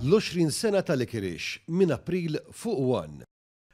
L-20 sena tal-ikirix minn April fuq wan.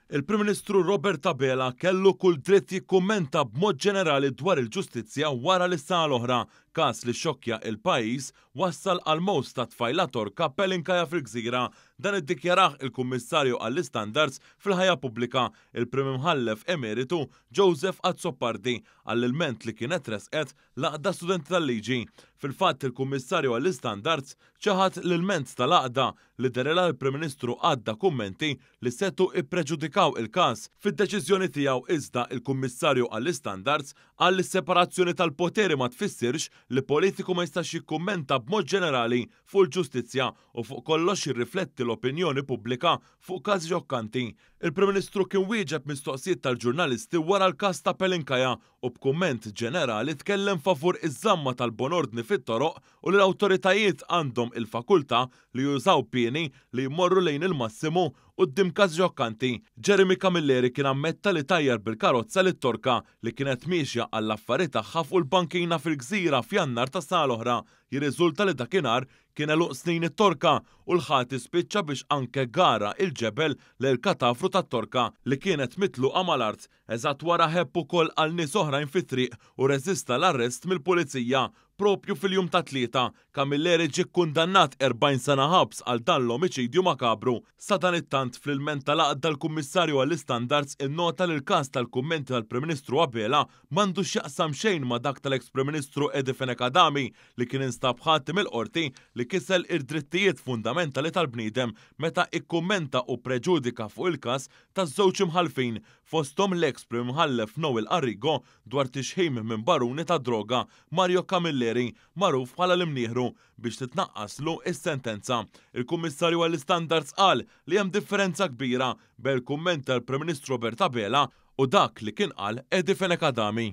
Il-Prim Ministru Robert Tabela kellu kull dritt jikkummenta b'mod ġenerali dwar il-ġustizzja wara l-issa l-oħra Kas li xokja il-pajis wassal għal-most ta' tfajlator kappel inkaja fil-gżira dan id-dikjaraħ il-Kummissarju għall-Istandards fil-ħajja pubblika il-Prim Imħallef Emeritu Joseph Azzopardi għall-ilment li kienet resqet laqda studenti tal-liġi. Fil-fatt il-Kummissarju għall-Istandards ċaħat l-ilment tal-laqda li derela l-Prim Ministru għadda kummenti li setu ippreġudikaw il-kas fid-deċiżjoni tiegħu iżda il-Kummissarju għall-Istandards għall-separazzjoni tal-poteri ma tfissirx li politiku ma jistax jikkummenta b'mod ġenerali fuq il-ġustizzja u fuq kollox jirrifletti l-opinjoni pubblika fuq każi ġokkanti il prem Ministru kien wieġeb mistoqsijiet tal-ġurnalisti wara l-kas ta' Pelinkaja u b'kumment ġenerali tkellem favur iż-żamma tal-bonordni fit-toroq u l awtoritajiet għandhom il-fakulta li jużaw pieni li jmorru lejn il-massimu u d kas ġokkanti. Jeremy Camilleri kien ammetta li tajjar bil-karozza li torka li kienet miexja għall-affarijiet tagħha fuq il-bankina fil-gżira f'jannar ta' sal oħra jirriżulta li dakinhar kien eluq snin it-torka u l ħat ispiċċa biex anke gara il-ġebel l katafru tat torka li kienet mitlu mal art eżat wara heppu ukoll għal nies oħrajn fit-triq u reżista l-arrest mill-pulizija propju fil-jum ta' tlieta Kamilleri ġi kundannat 40 sena ħabs għal dan l-omiċidju makabru. Sadan it-tant fil-ment tal-aqd tal-Kummissarju għall-Istandards innota l kas tal-kummenti tal-Prim Ministru Abela mandu x'jaqsam xejn ma dak tal-ex Prim Ministru Edifene Kadami li kien instab ħatim qorti li kisel ir-drittijiet fundamentali tal-bniedem meta ikkummenta u preġudika fuq il-kas taż-żewġ imħalfin fostom l-ex Prim Ħallef Noel Arrigo dwar tixħim minn baruni ta' droga Mario Kamilleri Milleri maruf bħala l imniħru biex titnaqqaslu is-sentenza. Il-Kummissarju għall-Istandards qal li hemm differenza kbira bel kumment tal-Prim Ministru Bertabela u dak li kien qal Edi Fenekadami.